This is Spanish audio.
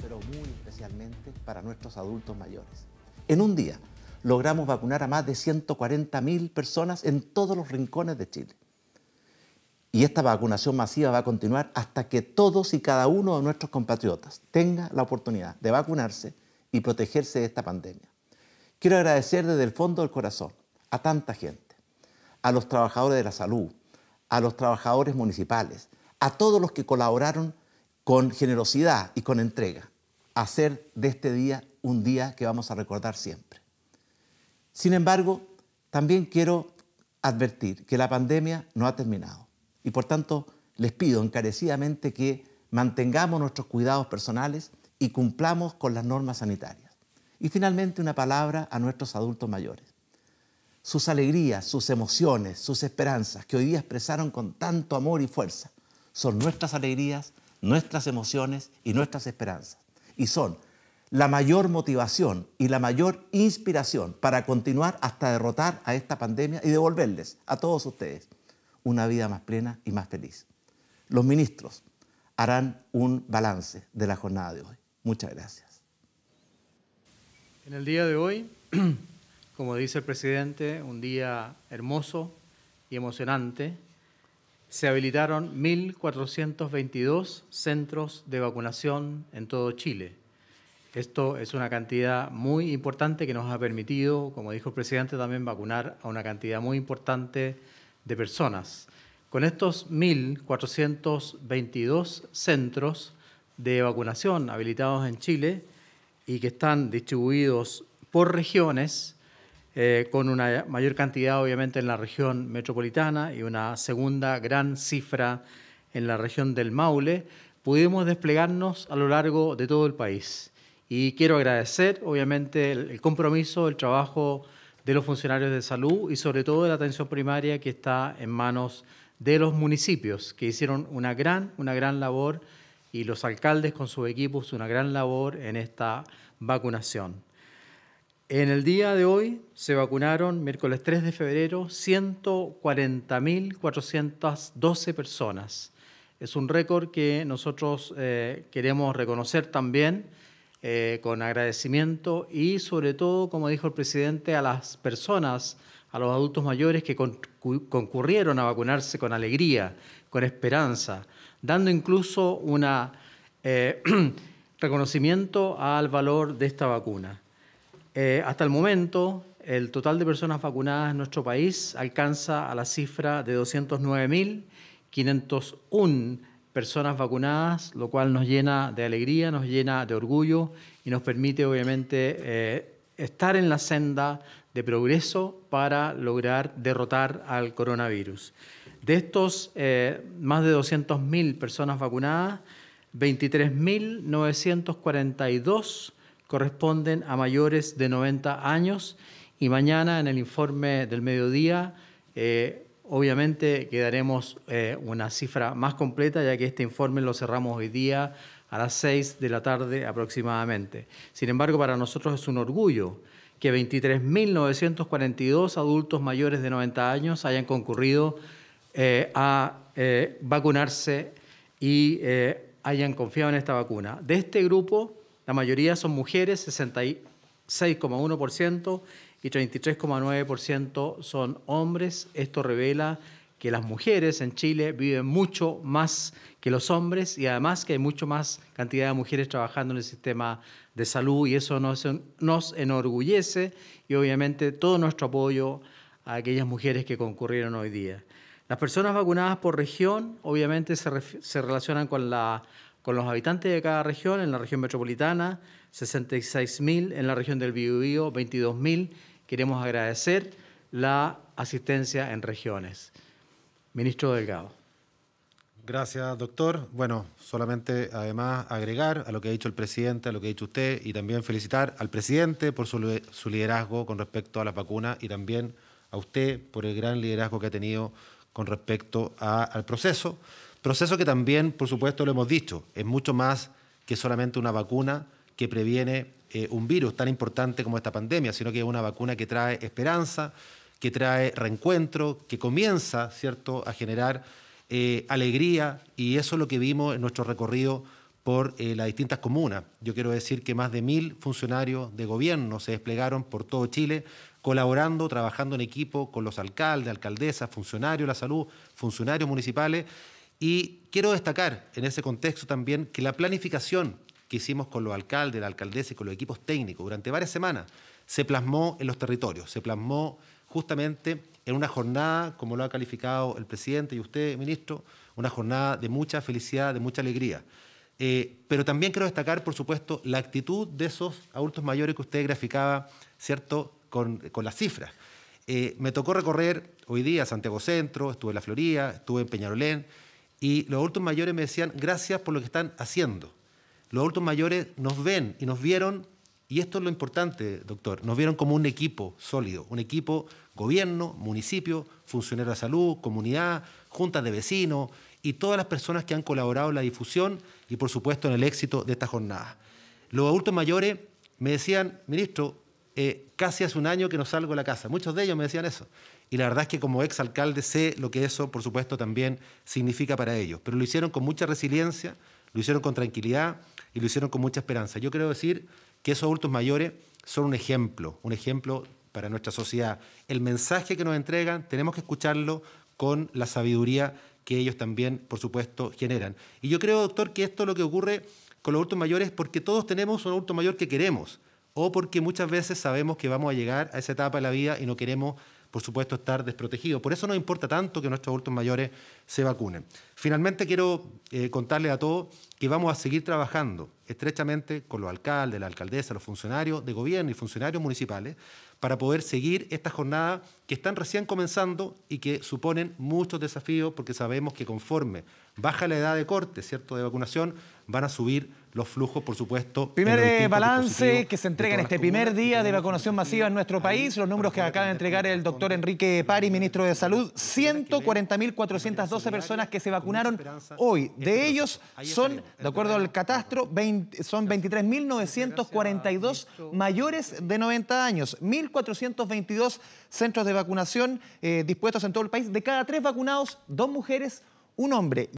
Pero muy especialmente para nuestros adultos mayores. En un día logramos vacunar a más de 140.000 personas en todos los rincones de Chile. Y esta vacunación masiva va a continuar hasta que todos y cada uno de nuestros compatriotas tenga la oportunidad de vacunarse y protegerse de esta pandemia. Quiero agradecer desde el fondo del corazón a tanta gente, a los trabajadores de la salud, a los trabajadores municipales, a todos los que colaboraron con generosidad y con entrega, a hacer de este día un día que vamos a recordar siempre. Sin embargo, también quiero advertir que la pandemia no ha terminado y por tanto les pido encarecidamente que mantengamos nuestros cuidados personales y cumplamos con las normas sanitarias. Y finalmente una palabra a nuestros adultos mayores sus alegrías, sus emociones, sus esperanzas, que hoy día expresaron con tanto amor y fuerza, son nuestras alegrías, nuestras emociones y nuestras esperanzas. Y son la mayor motivación y la mayor inspiración para continuar hasta derrotar a esta pandemia y devolverles a todos ustedes una vida más plena y más feliz. Los ministros harán un balance de la jornada de hoy. Muchas gracias. En el día de hoy como dice el presidente, un día hermoso y emocionante. Se habilitaron 1.422 centros de vacunación en todo Chile. Esto es una cantidad muy importante que nos ha permitido, como dijo el presidente, también vacunar a una cantidad muy importante de personas. Con estos 1.422 centros de vacunación habilitados en Chile y que están distribuidos por regiones, eh, con una mayor cantidad obviamente en la región metropolitana y una segunda gran cifra en la región del Maule, pudimos desplegarnos a lo largo de todo el país. Y quiero agradecer obviamente el, compromiso, el trabajo de los funcionarios de salud y sobre todo de la atención primaria que está en manos de los municipios, que hicieron una gran, una gran labor y los alcaldes con sus equipos una gran labor en esta vacunación. En el día de hoy se vacunaron, miércoles 3 de febrero, 140.412 personas. Es un récord que nosotros eh, queremos reconocer también eh, con agradecimiento y sobre todo, como dijo el presidente, a las personas, a los adultos mayores que concurrieron a vacunarse con alegría, con esperanza, dando incluso un eh, reconocimiento al valor de esta vacuna. Eh, hasta el momento, el total de personas vacunadas en nuestro país alcanza a la cifra de 209.501 personas vacunadas, lo cual nos llena de alegría, nos llena de orgullo y nos permite obviamente eh, estar en la senda de progreso para lograr derrotar al coronavirus. De estos eh, más de 200.000 personas vacunadas, 23.942 corresponden a mayores de 90 años y mañana en el informe del mediodía eh, obviamente quedaremos eh, una cifra más completa ya que este informe lo cerramos hoy día a las 6 de la tarde aproximadamente. Sin embargo, para nosotros es un orgullo que 23.942 adultos mayores de 90 años hayan concurrido eh, a vacunarse y hayan confiado en esta vacuna. De este grupo, la mayoría son mujeres, 66,1% y 33,9% son hombres. Esto revela que las mujeres en Chile viven mucho más que los hombres y además que hay mucho más cantidad de mujeres trabajando en el sistema de salud y eso nos, enorgullece y obviamente todo nuestro apoyo a aquellas mujeres que concurrieron hoy día. Las personas vacunadas por región obviamente se relacionan con la con los habitantes de cada región, en la región metropolitana, 66.000, en la región del Biobío, 22.000. Queremos agradecer la asistencia en regiones. Ministro Delgado. Gracias, doctor. Bueno, solamente además agregar a lo que ha dicho el presidente, a lo que ha dicho usted, y también felicitar al presidente por su, liderazgo con respecto a las vacunas y también a usted por el gran liderazgo que ha tenido con respecto al proceso. Proceso que también, por supuesto, lo hemos dicho, es mucho más que solamente una vacuna que previene eh, un virus tan importante como esta pandemia, sino que es una vacuna que trae esperanza, que trae reencuentro, que comienza, ¿cierto?, a generar eh, alegría y eso es lo que vimos en nuestro recorrido por eh, las distintas comunas. Yo quiero decir que más de mil funcionarios de gobierno se desplegaron por todo Chile, colaborando, trabajando en equipo con los alcaldes, alcaldesas, funcionarios de la salud, funcionarios municipales, y quiero destacar en ese contexto también que la planificación que hicimos con los alcaldes, la alcaldesa y con los equipos técnicos durante varias semanas se plasmó en los territorios, se plasmó justamente en una jornada, como lo ha calificado el presidente y usted, ministro, una jornada de mucha felicidad, de mucha alegría. Eh, pero también quiero destacar, por supuesto, la actitud de esos adultos mayores que usted graficaba, ¿cierto?, con, con las cifras. Eh, me tocó recorrer hoy día Santiago Centro, estuve en La Florida, estuve en Peñarolén, y los adultos mayores me decían gracias por lo que están haciendo. Los adultos mayores nos ven y nos vieron, y esto es lo importante, doctor, nos vieron como un equipo sólido, un equipo gobierno, municipio, funcionarios de salud, comunidad, juntas de vecinos y todas las personas que han colaborado en la difusión y por supuesto en el éxito de esta jornada. Los adultos mayores me decían, ministro, eh, casi hace un año que no salgo de la casa. Muchos de ellos me decían eso. Y la verdad es que como ex alcalde sé lo que eso, por supuesto, también significa para ellos. Pero lo hicieron con mucha resiliencia, lo hicieron con tranquilidad y lo hicieron con mucha esperanza. Yo quiero decir que esos adultos mayores son un ejemplo, un ejemplo para nuestra sociedad. El mensaje que nos entregan tenemos que escucharlo con la sabiduría que ellos también, por supuesto, generan. Y yo creo, doctor, que esto es lo que ocurre con los adultos mayores porque todos tenemos un adulto mayor que queremos o porque muchas veces sabemos que vamos a llegar a esa etapa de la vida y no queremos, por supuesto, estar desprotegidos. Por eso nos importa tanto que nuestros adultos mayores se vacunen. Finalmente quiero eh, contarle a todos que vamos a seguir trabajando estrechamente con los alcaldes, la alcaldesa, los funcionarios de gobierno y funcionarios municipales para poder seguir esta jornada que están recién comenzando y que suponen muchos desafíos porque sabemos que conforme baja la edad de corte, ¿cierto?, de vacunación, van a subir los flujos, por supuesto. Primer eh, balance que se entrega en este primer día de vacunación masiva en nuestro país, los números que acaba de entregar el doctor Enrique Pari, ministro de Salud, 140.412 personas que se vacunaron hoy. De ellos son, de acuerdo al catastro, son 23.942 mayores de 90 años, 1.422 centros de vacunación eh, dispuestos en todo el país. De cada tres vacunados, dos mujeres, un hombre.